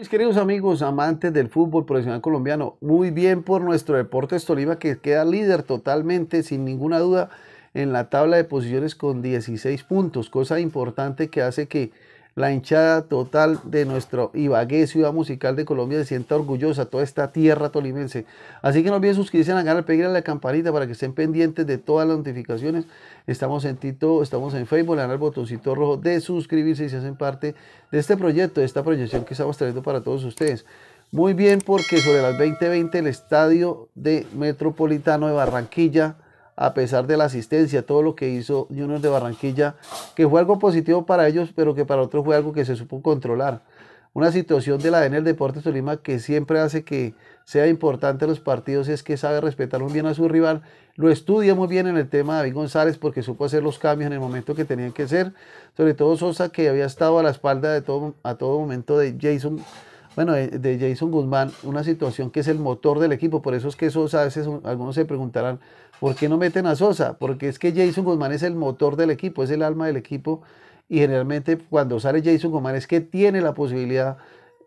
Mis queridos amigos, amantes del fútbol profesional colombiano, muy bien por nuestro Deportes Tolima que queda líder totalmente, sin ninguna duda, en la tabla de posiciones con 16 puntos, cosa importante que hace que la hinchada total de nuestro Ibagué, ciudad musical de Colombia, se sienta orgullosa, toda esta tierra tolimense. Así que no olviden suscribirse al canal, pedirle a la campanita para que estén pendientes de todas las notificaciones. Estamos en Tito, estamos en Facebook, le dan al botoncito rojo de suscribirse y se hacen parte de este proyecto, de esta proyección que estamos trayendo para todos ustedes. Muy bien, porque sobre las 20:20 el estadio de Metropolitano de Barranquilla a pesar de la asistencia, todo lo que hizo Junior de Barranquilla, que fue algo positivo para ellos, pero que para otros fue algo que se supo controlar. Una situación de la en el Deportes Tolima que siempre hace que sea importante los partidos es que sabe respetar muy bien a su rival, lo estudia muy bien en el tema de David González porque supo hacer los cambios en el momento que tenían que ser, sobre todo Sosa que había estado a la espalda de todo, a todo momento de Jason bueno, de Jason Guzmán, una situación que es el motor del equipo. Por eso es que Sosa, a veces algunos se preguntarán, ¿por qué no meten a Sosa? Porque es que Jason Guzmán es el motor del equipo, es el alma del equipo. Y generalmente cuando sale Jason Guzmán es que tiene la posibilidad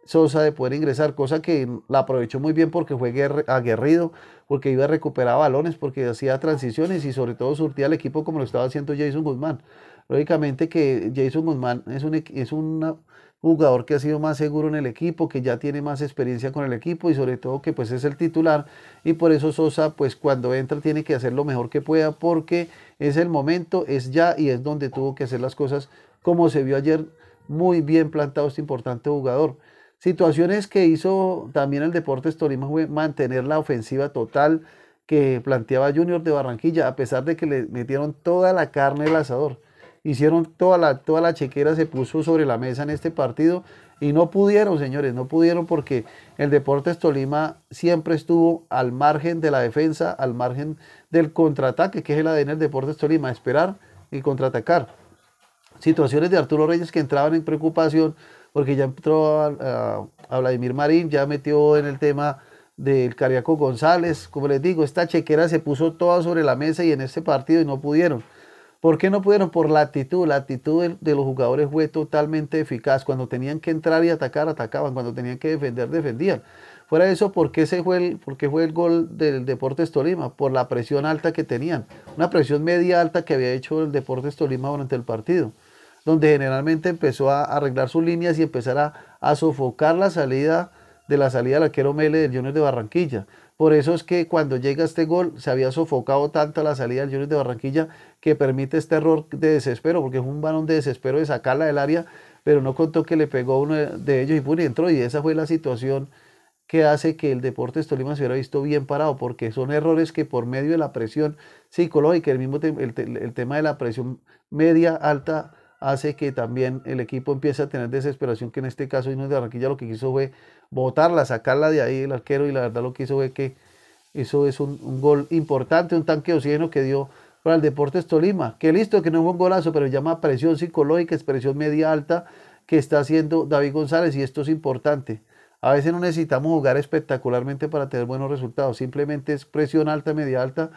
Sosa de poder ingresar, cosa que la aprovechó muy bien porque fue aguerrido, porque iba a recuperar balones, porque hacía transiciones y sobre todo surtía al equipo como lo estaba haciendo Jason Guzmán. Lógicamente que Jason Guzmán es, un, es una jugador que ha sido más seguro en el equipo, que ya tiene más experiencia con el equipo y sobre todo que pues es el titular y por eso Sosa pues cuando entra tiene que hacer lo mejor que pueda porque es el momento, es ya y es donde tuvo que hacer las cosas como se vio ayer muy bien plantado este importante jugador. Situaciones que hizo también el Deportes Tolima fue mantener la ofensiva total que planteaba Junior de Barranquilla a pesar de que le metieron toda la carne al asador hicieron toda la, toda la chequera, se puso sobre la mesa en este partido y no pudieron, señores, no pudieron porque el Deportes Tolima siempre estuvo al margen de la defensa, al margen del contraataque, que es el ADN del Deportes Tolima, esperar y contraatacar. Situaciones de Arturo Reyes que entraban en preocupación porque ya entró a Vladimir Marín, ya metió en el tema del Cariaco González, como les digo, esta chequera se puso toda sobre la mesa y en este partido y no pudieron. ¿Por qué no pudieron? Por la actitud. La actitud de, los jugadores fue totalmente eficaz. Cuando tenían que entrar y atacar, atacaban. Cuando tenían que defender, defendían. Fuera de eso, ¿por qué, se fue el, por qué fue el gol del Deportes Tolima? Por la presión alta que tenían. Una presión media alta que había hecho el Deportes Tolima durante el partido. Donde generalmente empezó a arreglar sus líneas y empezar a, sofocar la salida de la salida del arquero Mele del Junior de Barranquilla. Por eso es que cuando llega este gol se había sofocado tanto la salida del Junior de Barranquilla que permite este error de desespero, porque es un balón de desespero de sacarla del área, pero no contó que le pegó uno de ellos y y entró. Y esa fue la situación que hace que el Deportes Tolima se hubiera visto bien parado, porque son errores que por medio de la presión psicológica, el el tema de la presión media, alta, hace que también el equipo empiece a tener desesperación, que en este caso Inés de Barranquilla lo que quiso fue botarla, sacarla de ahí el arquero y la verdad lo que hizo fue que eso es un, gol importante, un tanque de oxígeno que dio para el Deportes Tolima. Que listo, que no es un golazo, pero llama presión psicológica, es presión media alta que está haciendo David González y esto es importante. A veces no necesitamos jugar espectacularmente para tener buenos resultados, simplemente es presión alta, media alta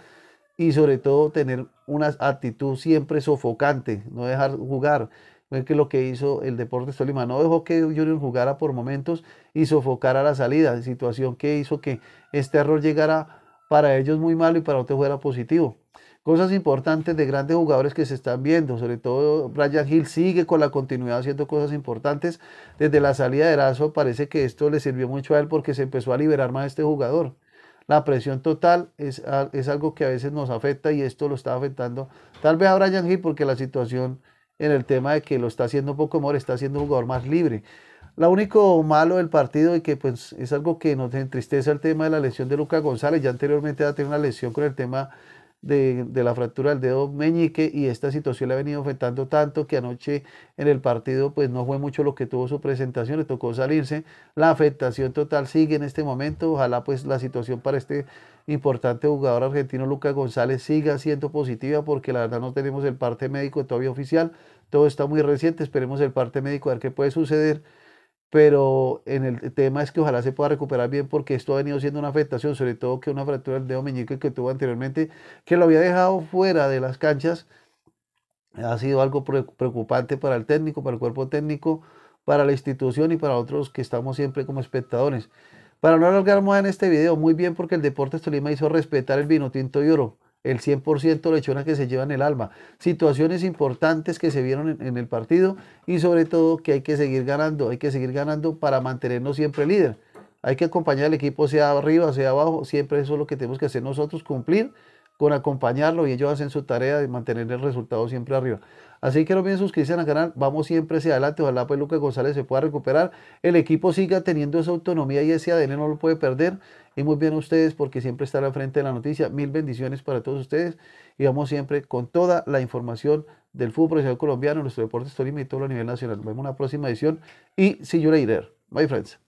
y sobre todo tener una actitud siempre sofocante, no dejar jugar. Es que lo que hizo el deporte Tolima, no dejó que Junior jugara por momentos y sofocara la salida, situación que hizo que este error llegara para ellos muy malo y para otros fuera positivo. Cosas importantes de grandes jugadores que se están viendo, sobre todo Brian Hill sigue con la continuidad haciendo cosas importantes. Desde la salida de Eraso parece que esto le sirvió mucho a él porque se empezó a liberar más a este jugador. La presión total es, es algo que a veces nos afecta y esto lo está afectando tal vez a Brian Hill porque la situación en el tema de que lo está haciendo un poco mejor, está haciendo un jugador más libre. Lo único malo del partido y que pues es algo que nos entristece el tema de la lesión de Lucas González, ya anteriormente ha tenido una lesión con el tema de, la fractura del dedo meñique y esta situación le ha venido afectando tanto que anoche en el partido pues no fue mucho lo que tuvo su presentación, le tocó salirse. La afectación total sigue en este momento. Ojalá pues la situación para este importante jugador argentino Lucas González siga siendo positiva porque la verdad no tenemos el parte médico todavía oficial. Todo está muy reciente. Esperemos el parte médico a ver qué puede suceder pero en el tema es que ojalá se pueda recuperar bien porque esto ha venido siendo una afectación, sobre todo que una fractura del dedo meñique que tuvo anteriormente, que lo había dejado fuera de las canchas, ha sido algo preocupante para el técnico, para el cuerpo técnico, para la institución y para otros que estamos siempre como espectadores. Para no alargar más en este video, muy bien porque el Deportes Tolima hizo respetar el vino tinto y oro el 100% lechona que se lleva en el alma. Situaciones importantes que se vieron en, el partido y sobre todo que hay que seguir ganando, hay que seguir ganando para mantenernos siempre líder. Hay que acompañar al equipo sea arriba, sea abajo, siempre eso es lo que tenemos que hacer nosotros, cumplir con acompañarlo y ellos hacen su tarea de mantener el resultado siempre arriba. Así que no olviden suscribirse al canal, vamos siempre hacia adelante, ojalá pues Lucas González se pueda recuperar, el equipo siga teniendo esa autonomía y ese ADN no lo puede perder, y muy bien ustedes porque siempre están al frente de la noticia, mil bendiciones para todos ustedes, y vamos siempre con toda la información del fútbol profesional colombiano, nuestro deporte Tolima y todo a nivel nacional. Nos vemos en una próxima edición, y see you later. Bye friends.